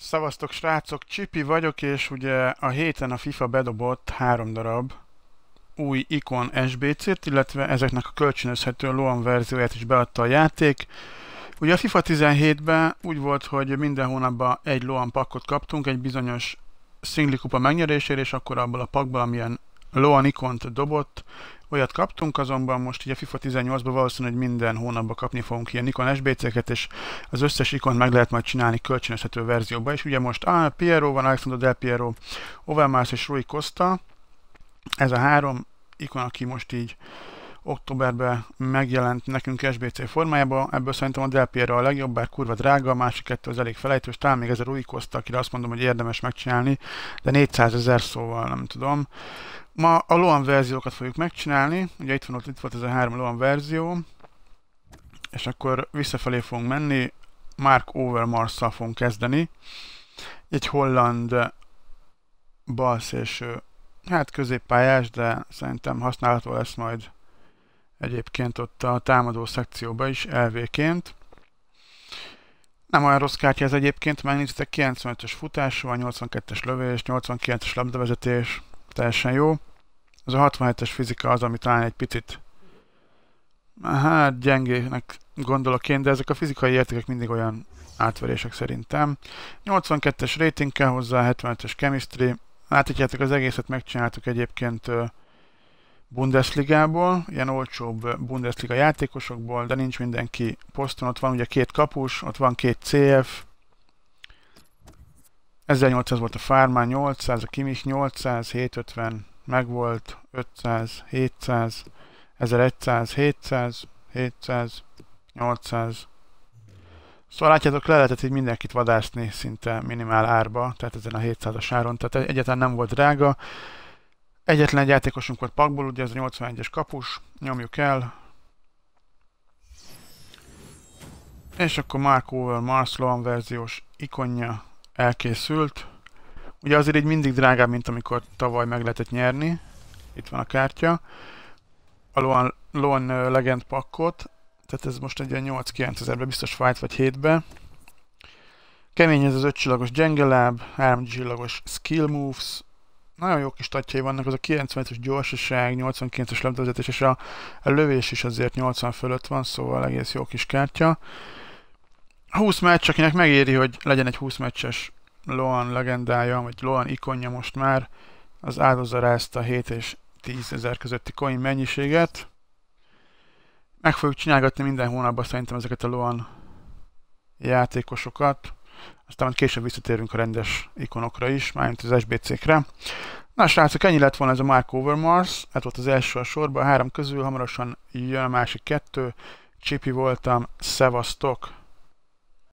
Szavaztok srácok, Csipi vagyok, és ugye a héten a FIFA bedobott három darab új ikon SBC-t, illetve ezeknek a kölcsönözhető loan verzióját is beadta a játék. Ugye a FIFA 17-ben úgy volt, hogy minden hónapban egy loan pakot kaptunk, egy bizonyos szingli kupa megnyerésére, és akkor abból a pakból, amilyen Loa Nikont dobott, olyat kaptunk, azonban most ugye a FIFA 18-ban valószínűleg minden hónapban kapni fogunk ilyen Nikon SBC-ket, és az összes ikont meg lehet majd csinálni kölcsönözhető verzióba, és ugye most ah, Piero van, Alexander Del Piero, Overmars és Rui Costa, ez a három ikon, aki most így októberben megjelent nekünk SBC formájában, ebből szerintem a Del Piero a legjobb, bár kurva drága, a másik kettő az elég felejtős, talán még ez a Rui Costa, akire azt mondom, hogy érdemes megcsinálni, de 400 ezer szóval nem tudom. Ma a Loan verziókat fogjuk megcsinálni, ugye itt, van, ott, itt volt ez a három Loan verzió, és akkor visszafelé fogunk menni, Mark Overmars-szal fogunk kezdeni, egy holland balszélső, hát középpályás, de szerintem használható lesz majd egyébként ott a támadó szekcióba is elvéként. Nem olyan rossz kártya ez egyébként, megnézitek 95-ös futású, 82-es lövés, 89-es labdavezetés, teljesen jó. az a 67-es fizika az, ami talán egy picit hát gyengének gondolok én, de ezek a fizikai értékek mindig olyan átverések szerintem. 82-es rating kell hozzá, 75 es chemistry. Láthatjátok, az egészet megcsináltuk egyébként Bundesligából, ilyen olcsóbb Bundesliga játékosokból, de nincs mindenki poszton, ott van ugye két kapus, ott van két CF, 1800 volt a Farman, 800, a Kimich 800, 750 megvolt, 500, 700, 1100, 700, 700, 800. Szóval látjátok, le lehetett így mindenkit vadászni szinte minimál árba, tehát ezen a 700-as áron, tehát egyáltalán nem volt drága. Egyetlen egy játékosunk volt pakból, ugye ez a 81-es kapus, nyomjuk el. És akkor Mark Over Mars verziós ikonja, elkészült. Ugye azért így mindig drágább, mint amikor tavaly meg lehetett nyerni. Itt van a kártya. A Loan, Loan Legend pakkot. Tehát ez most egy ilyen 8-9 ezerbe biztos fight vagy 7-be. Kemény ez az 5 csillagos gyenge láb, 3 csillagos skill moves, nagyon jó kis tatjai vannak, az a 95-ös gyorsaság, 89-es labdavezetés, és a, a lövés is azért 80 fölött van, szóval egész jó kis kártya. 20 meccs, akinek megéri, hogy legyen egy 20 meccses Loan legendája, vagy Loan ikonja most már, az áldozza rá ezt a 7 és 10 ezer közötti coin mennyiséget. Meg fogjuk csinálgatni minden hónapban szerintem ezeket a Loan játékosokat. Aztán majd később visszatérünk a rendes ikonokra is, mármint az SBC-kre. Na srácok, ennyi lett volna ez a Mark Overmars, Mars, ez volt az első a sorban, a három közül hamarosan jön a másik kettő. Csipi voltam, szevasztok!